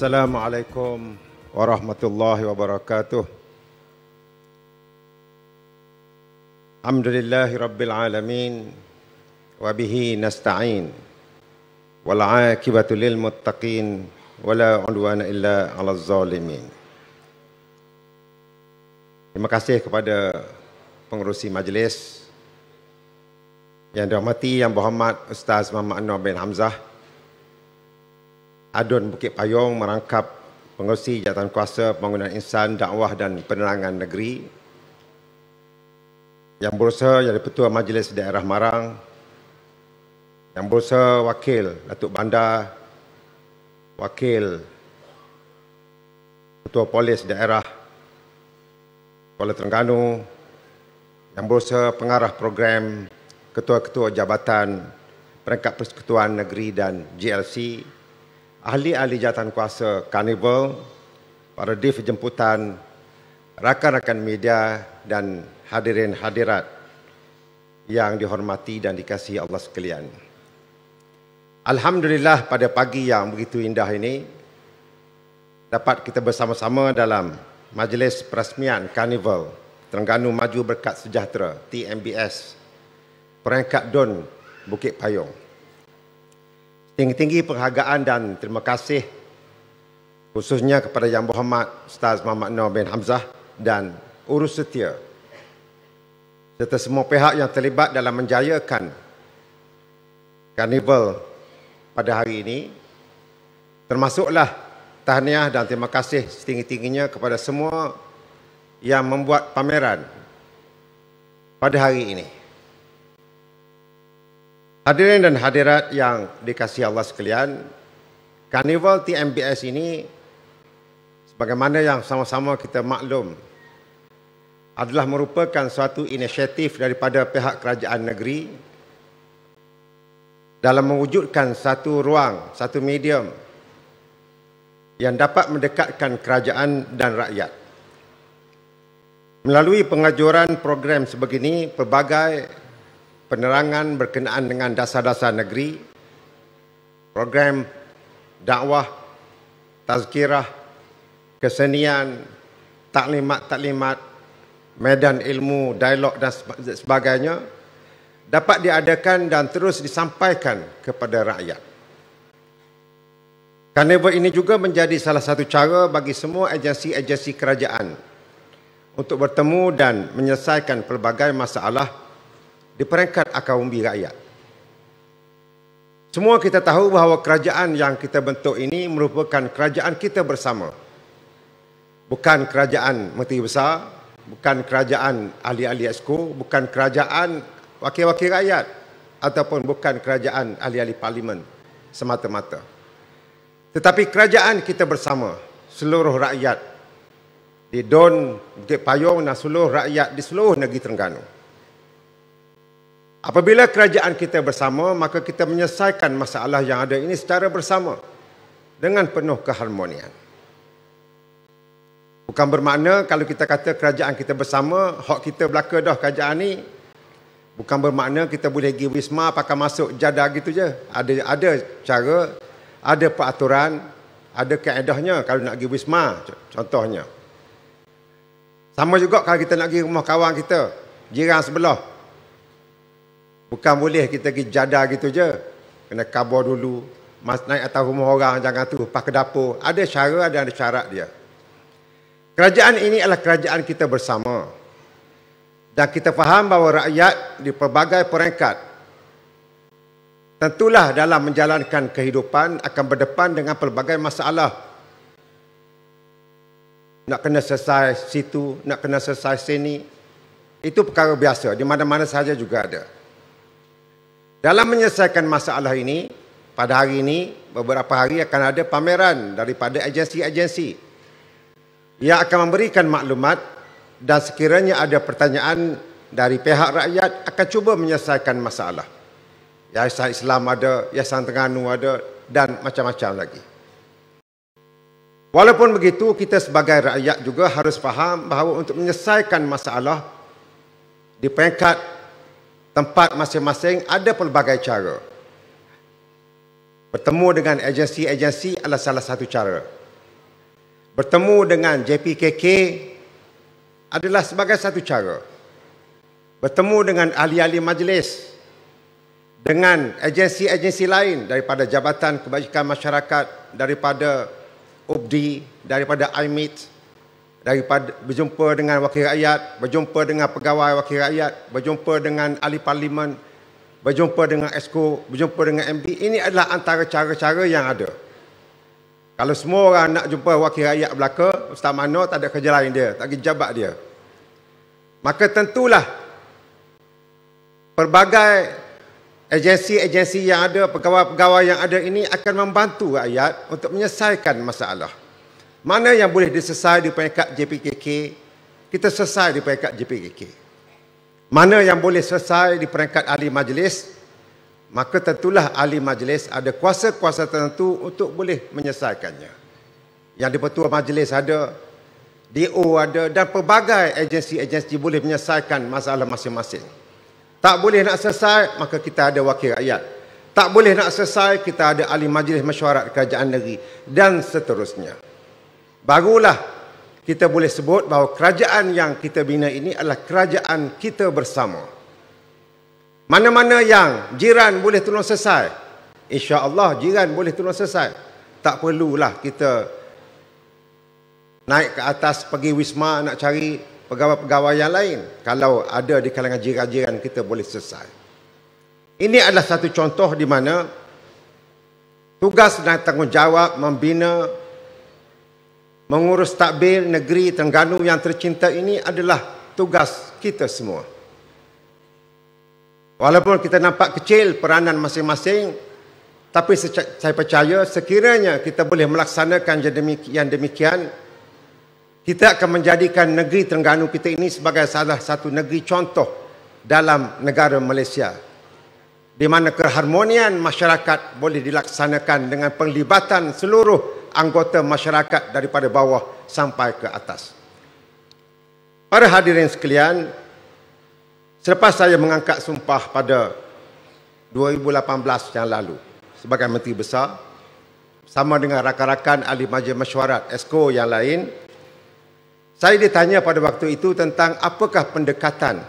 Assalamualaikum warahmatullahi wabarakatuh. Alhamdulillahi rabbil alamin wabihi nasta'in. Wal 'aqibatu lil muttaqin wa la illa 'alal zalimin. Terima kasih kepada pengerusi majlis yang dihormati yang berhormat Ustaz Muhammad Anwar bin Hamzah Adun Bukit Payung merangkap pengerusi jawatan kuasa pembangunan insan, dakwah dan penerangan negeri yang berusaha jadi Petua Majlis Daerah Marang yang berusaha Wakil Datuk Bandar Wakil Ketua Polis Daerah Kuala Terengganu yang berusaha pengarah program Ketua-Ketua Jabatan Peringkat Persekutuan Negeri dan GLC ahli-ahli jawatan kuasa karnival, para div jemputan, rakan-rakan media dan hadirin hadirat yang dihormati dan dikasihi Allah sekalian. Alhamdulillah pada pagi yang begitu indah ini dapat kita bersama-sama dalam majlis perasmian karnival Terengganu Maju Berkat Sejahtera TMBS Perangkat Don Bukit Payung tinggi-tinggi penghargaan dan terima kasih khususnya kepada Yang Berhormat Ustaz Muhammad Noor bin Hamzah dan Urus Setia serta semua pihak yang terlibat dalam menjayakan karnival pada hari ini termasuklah tahniah dan terima kasih setinggi-tingginya kepada semua yang membuat pameran pada hari ini. Hadirin dan hadirat yang dikasihi Allah sekalian, Carnival TMBS ini sebagaimana yang sama-sama kita maklum adalah merupakan suatu inisiatif daripada pihak kerajaan negeri dalam mewujudkan satu ruang, satu medium yang dapat mendekatkan kerajaan dan rakyat. Melalui pengajuran program sebegini, pelbagai penerangan berkenaan dengan dasar-dasar negeri, program dakwah, tazkirah, kesenian, taklimat-taklimat, medan ilmu, dialog dan sebagainya dapat diadakan dan terus disampaikan kepada rakyat. Karnival ini juga menjadi salah satu cara bagi semua agensi-agensi kerajaan untuk bertemu dan menyelesaikan pelbagai masalah di peringkat akar umbi rakyat. Semua kita tahu bahawa kerajaan yang kita bentuk ini merupakan kerajaan kita bersama. Bukan kerajaan Menteri Besar, bukan kerajaan ahli-ahli esko, bukan kerajaan wakil-wakil rakyat ataupun bukan kerajaan ahli-ahli parlimen semata-mata. Tetapi kerajaan kita bersama, seluruh rakyat di Don, Bukit Payung dan seluruh rakyat di seluruh negeri Terengganu. Apabila kerajaan kita bersama, maka kita menyelesaikan masalah yang ada ini secara bersama dengan penuh keharmonian. Bukan bermakna kalau kita kata kerajaan kita bersama, hak kita belaka dah kerajaan ni. Bukan bermakna kita boleh pergi wisma pakai masuk jadah gitu je. Ada ada cara, ada peraturan, ada kaedahnya kalau nak pergi wisma contohnya. Sama juga kalau kita nak pergi rumah kawan kita, jiran sebelah, Bukan boleh kita pergi jadah gitu je. Kena kabur dulu. Mas naik atas rumah orang, jangan tu. Pak ke dapur. Ada cara, ada, ada syarat dia. Kerajaan ini adalah kerajaan kita bersama. Dan kita faham bahawa rakyat di pelbagai peringkat tentulah dalam menjalankan kehidupan akan berdepan dengan pelbagai masalah. Nak kena selesai situ, nak kena selesai sini. Itu perkara biasa. Di mana-mana saja juga ada. Dalam menyelesaikan masalah ini, pada hari ini beberapa hari akan ada pameran daripada agensi-agensi yang akan memberikan maklumat dan sekiranya ada pertanyaan dari pihak rakyat akan cuba menyelesaikan masalah. Yayasan Islam ada, Yayasan Terengganu ada dan macam-macam lagi. Walaupun begitu, kita sebagai rakyat juga harus faham bahawa untuk menyelesaikan masalah di peringkat tempat masing-masing ada pelbagai cara. Bertemu dengan agensi-agensi adalah salah satu cara. Bertemu dengan JPKK adalah sebagai satu cara. Bertemu dengan ahli-ahli majlis, dengan agensi-agensi lain daripada Jabatan Kebajikan Masyarakat, daripada UBDI, daripada IMIT, daripada berjumpa dengan wakil rakyat, berjumpa dengan pegawai wakil rakyat, berjumpa dengan ahli parlimen, berjumpa dengan esko, berjumpa dengan MP, Ini adalah antara cara-cara yang ada. Kalau semua orang nak jumpa wakil rakyat belaka, Ustaz Mano tak ada kerja lain dia, tak ada jabat dia. Maka tentulah pelbagai agensi-agensi yang ada, pegawai-pegawai yang ada ini akan membantu rakyat untuk menyelesaikan masalah. Mana yang boleh disesai di peringkat JPKK? Kita selesai di peringkat JPKK. Mana yang boleh selesai di peringkat ahli majlis? Maka tentulah ahli majlis ada kuasa-kuasa tertentu untuk boleh menyelesaikannya. Yang di petua majlis ada, DO ada dan pelbagai agensi-agensi boleh menyelesaikan masalah masing-masing. Tak boleh nak selesai, maka kita ada wakil rakyat. Tak boleh nak selesai, kita ada ahli majlis mesyuarat kerajaan negeri dan seterusnya. Barulah kita boleh sebut bahawa kerajaan yang kita bina ini adalah kerajaan kita bersama. Mana-mana yang jiran boleh tolong selesai. insya Allah jiran boleh tolong selesai. Tak perlulah kita naik ke atas pergi Wisma nak cari pegawai-pegawai yang lain. Kalau ada di kalangan jiran-jiran kita boleh selesai. Ini adalah satu contoh di mana tugas dan tanggungjawab membina mengurus takbir negeri Terengganu yang tercinta ini adalah tugas kita semua. Walaupun kita nampak kecil peranan masing-masing, tapi saya percaya sekiranya kita boleh melaksanakan yang demikian, kita akan menjadikan negeri Terengganu kita ini sebagai salah satu negeri contoh dalam negara Malaysia di mana keharmonian masyarakat boleh dilaksanakan dengan penglibatan seluruh anggota masyarakat daripada bawah sampai ke atas. Para hadirin sekalian, selepas saya mengangkat sumpah pada 2018 yang lalu sebagai Menteri Besar, sama dengan rakan-rakan ahli majlis mesyuarat Esko yang lain, saya ditanya pada waktu itu tentang apakah pendekatan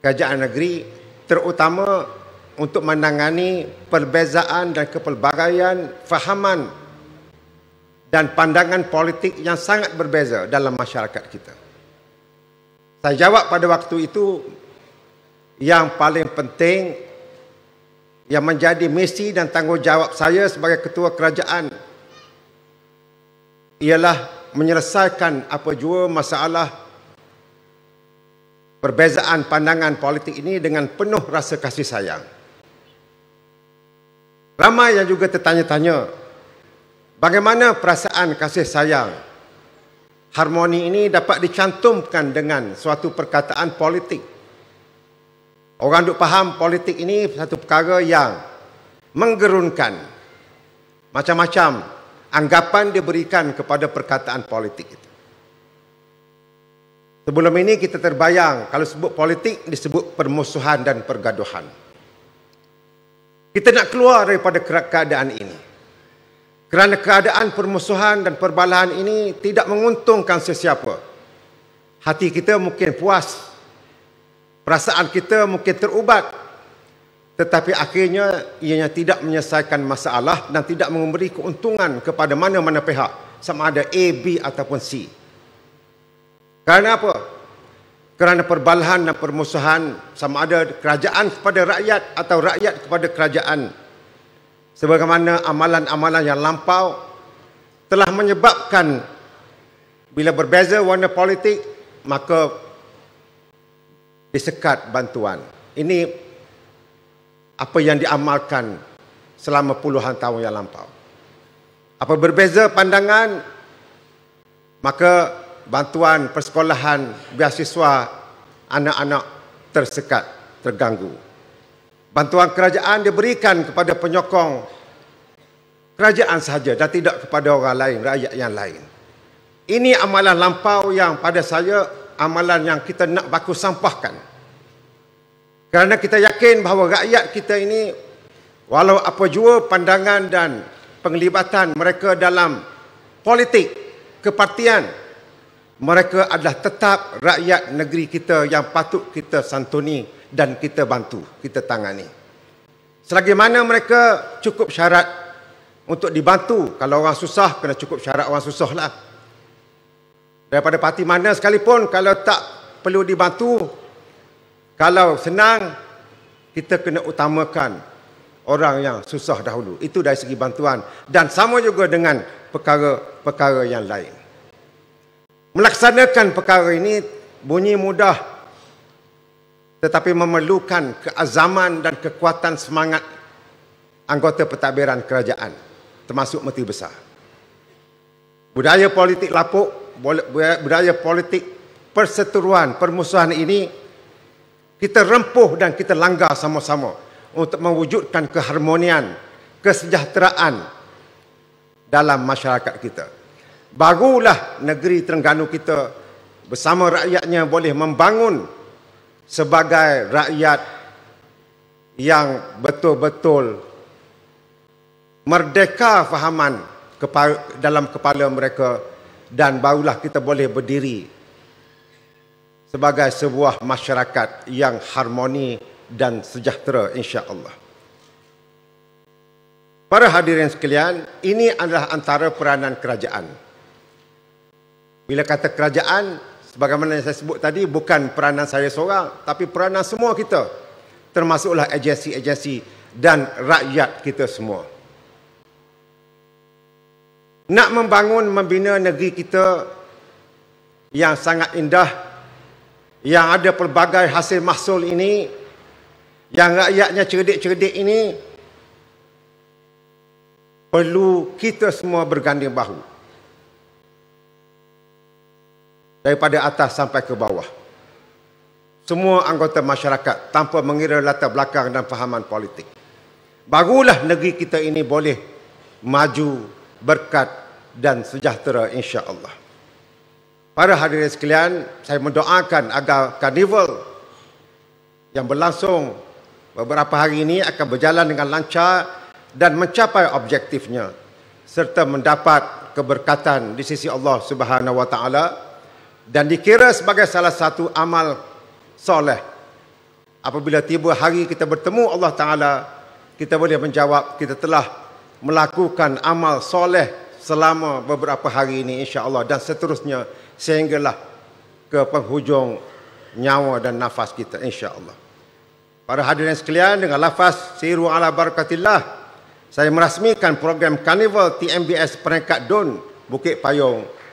kerajaan negeri terutama untuk menangani perbezaan dan kepelbagaian fahaman dan pandangan politik yang sangat berbeza dalam masyarakat kita. Saya jawab pada waktu itu yang paling penting yang menjadi misi dan tanggungjawab saya sebagai ketua kerajaan ialah menyelesaikan apa jua masalah perbezaan pandangan politik ini dengan penuh rasa kasih sayang. Ramai yang juga tertanya-tanya Bagaimana perasaan kasih sayang Harmoni ini dapat dicantumkan dengan suatu perkataan politik Orang duk faham politik ini satu perkara yang menggerunkan macam-macam anggapan diberikan kepada perkataan politik itu. Sebelum ini kita terbayang kalau sebut politik disebut permusuhan dan pergaduhan. Kita nak keluar daripada keadaan ini. Kerana keadaan permusuhan dan perbalahan ini tidak menguntungkan sesiapa. Hati kita mungkin puas. Perasaan kita mungkin terubat. Tetapi akhirnya ianya tidak menyelesaikan masalah dan tidak memberi keuntungan kepada mana-mana pihak. Sama ada A, B ataupun C. Kerana apa? Kerana perbalahan dan permusuhan sama ada kerajaan kepada rakyat atau rakyat kepada kerajaan sebagaimana amalan-amalan yang lampau telah menyebabkan bila berbeza warna politik maka disekat bantuan. Ini apa yang diamalkan selama puluhan tahun yang lampau. Apa berbeza pandangan maka bantuan persekolahan beasiswa anak-anak tersekat, terganggu bantuan kerajaan diberikan kepada penyokong kerajaan saja dan tidak kepada orang lain, rakyat yang lain. Ini amalan lampau yang pada saya amalan yang kita nak baku sampahkan. Kerana kita yakin bahawa rakyat kita ini walau apa jua pandangan dan penglibatan mereka dalam politik kepartian mereka adalah tetap rakyat negeri kita yang patut kita santuni dan kita bantu, kita tangani. Selagi mana mereka cukup syarat untuk dibantu, kalau orang susah kena cukup syarat orang susah lah. Daripada parti mana sekalipun kalau tak perlu dibantu, kalau senang kita kena utamakan orang yang susah dahulu. Itu dari segi bantuan dan sama juga dengan perkara-perkara yang lain. Melaksanakan perkara ini bunyi mudah tetapi memerlukan keazaman dan kekuatan semangat anggota pentadbiran kerajaan termasuk menteri besar. Budaya politik lapuk, budaya politik perseteruan, permusuhan ini kita rempuh dan kita langgar sama-sama untuk mewujudkan keharmonian, kesejahteraan dalam masyarakat kita. Barulah negeri Terengganu kita bersama rakyatnya boleh membangun sebagai rakyat yang betul-betul merdeka fahaman dalam kepala mereka dan barulah kita boleh berdiri sebagai sebuah masyarakat yang harmoni dan sejahtera insya-Allah. Para hadirin sekalian, ini adalah antara peranan kerajaan. Bila kata kerajaan, sebagaimana yang saya sebut tadi bukan peranan saya seorang tapi peranan semua kita termasuklah agensi-agensi dan rakyat kita semua nak membangun membina negeri kita yang sangat indah yang ada pelbagai hasil mahsul ini yang rakyatnya cerdik-cerdik ini perlu kita semua berganding bahu. daripada atas sampai ke bawah. Semua anggota masyarakat tanpa mengira latar belakang dan fahaman politik. Barulah negeri kita ini boleh maju, berkat dan sejahtera insya-Allah. Para hadirin sekalian, saya mendoakan agar karnival yang berlangsung beberapa hari ini akan berjalan dengan lancar dan mencapai objektifnya serta mendapat keberkatan di sisi Allah Subhanahu wa taala dan dikira sebagai salah satu amal soleh. Apabila tiba hari kita bertemu Allah Ta'ala, kita boleh menjawab kita telah melakukan amal soleh selama beberapa hari ini insya Allah dan seterusnya sehinggalah ke penghujung nyawa dan nafas kita insya Allah. Para hadirin sekalian dengan lafaz siru ala barakatillah, saya merasmikan program Carnival TMBS peringkat Don Bukit Payung 2022.